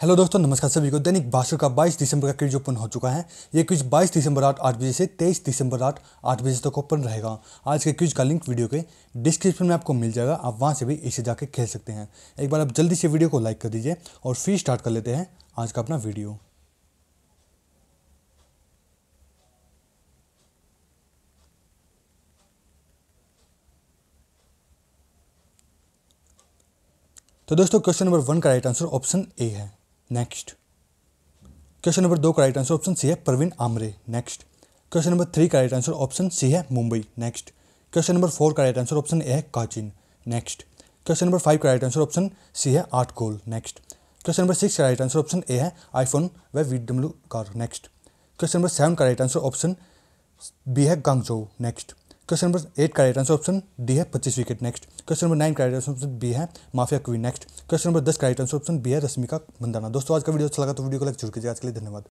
hello दोस्तों नमस्कार सभी को दैनिक भास्कर का 22 दिसंबर का क्रिज ओपन हो चुका है ये क्विज 22 दिसंबर रात आठ बजे से 23 दिसंबर रात आठ बजे तक ओपन रहेगा आज के क्विज का लिंक वीडियो के डिस्क्रिप्शन में आपको मिल जाएगा आप वहां से भी इसे जाके खेल सकते हैं एक बार आप जल्दी से वीडियो को लाइक कर दीजिए और फिर स्टार्ट कर लेते हैं आज का अपना वीडियो तो दोस्तों क्वेश्चन नंबर वन का राइट आंसर ऑप्शन ए है नेक्स्ट क्वेश्चन नंबर दो का राइट आंसर ऑप्शन सी है Praveen Amre next question number three का राइट आंसर ऑप्शन सी है Mumbai next question number four का राइट आंसर ऑप्शन ए है Kachin next question number five का right answer option C है आठ goal next question number six का right answer option A है iPhone व V W car next question number seven का right answer option B है Guangzhou next question number eight का right answer option D है पच्चीस wicket next question number nine का right answer option B है mafia queen next question number दस का right answer option B है रश्मिका मंदाना दोस्तों आज का वीडियो अच्छा लगा तो वीडियो को लाइक जरूर कीजिए आज के लिए धन्यवाद